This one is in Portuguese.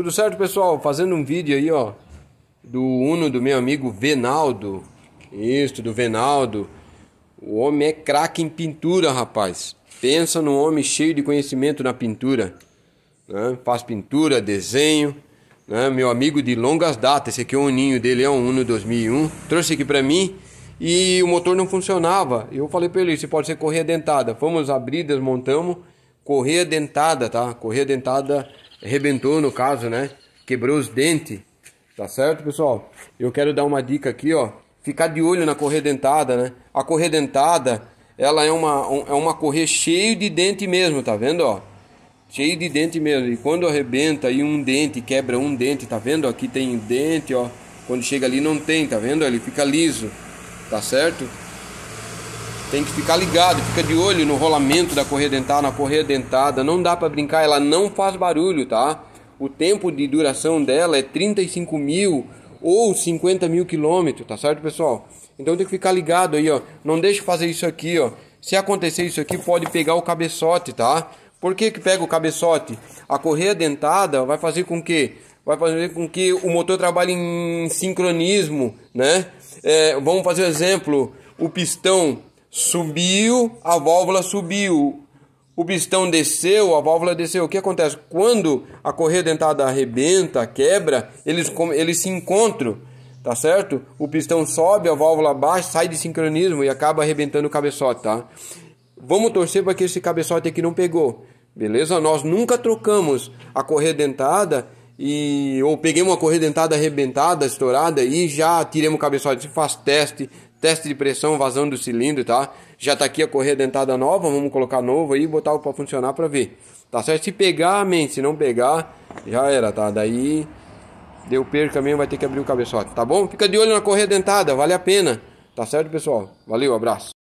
Tudo certo, pessoal? Fazendo um vídeo aí, ó, do Uno do meu amigo Venaldo. Isso, do Venaldo. O homem é craque em pintura, rapaz. Pensa num homem cheio de conhecimento na pintura. Né? Faz pintura, desenho. Né? Meu amigo de longas datas. Esse aqui é o Uninho dele, é um Uno 2001. Trouxe aqui para mim e o motor não funcionava. Eu falei para ele, isso pode ser correia dentada. Fomos abrir, desmontamos. Correia dentada, tá? Correia dentada rebentou no caso, né? Quebrou os dentes. Tá certo, pessoal? Eu quero dar uma dica aqui, ó. Ficar de olho na corredentada, né? A corredentada, ela é uma, um, é uma correr cheio de dente mesmo, tá vendo, ó? Cheio de dente mesmo. E quando arrebenta e um dente, quebra um dente, tá vendo? Aqui tem dente, ó. Quando chega ali não tem, tá vendo? Ele fica liso, tá certo? Tem que ficar ligado, fica de olho no rolamento da correia dentada, na correia dentada. Não dá para brincar, ela não faz barulho, tá? O tempo de duração dela é 35 mil ou 50 mil quilômetros, tá certo, pessoal? Então tem que ficar ligado aí, ó. Não deixe fazer isso aqui, ó. Se acontecer isso aqui, pode pegar o cabeçote, tá? Por que, que pega o cabeçote? A correia dentada vai fazer com que vai fazer com que o motor trabalhe em sincronismo, né? É, vamos fazer um exemplo: o pistão Subiu, a válvula subiu. O pistão desceu, a válvula desceu. O que acontece? Quando a correia dentada arrebenta, quebra, eles, eles se encontram, tá certo? O pistão sobe, a válvula baixa, sai de sincronismo e acaba arrebentando o cabeçote, tá? Vamos torcer para que esse cabeçote aqui não pegou, beleza? Nós nunca trocamos a correia dentada e ou peguei uma correia dentada arrebentada, estourada e já tiremos o cabeçote, faz teste, teste de pressão, vazão do cilindro, tá? Já tá aqui a correia dentada nova, vamos colocar novo aí e botar para funcionar para ver. Tá certo? Se pegar, amém. Se não pegar, já era, tá? Daí deu perca mesmo, vai ter que abrir o cabeçote, tá bom? Fica de olho na correia dentada, vale a pena. Tá certo, pessoal? Valeu, abraço.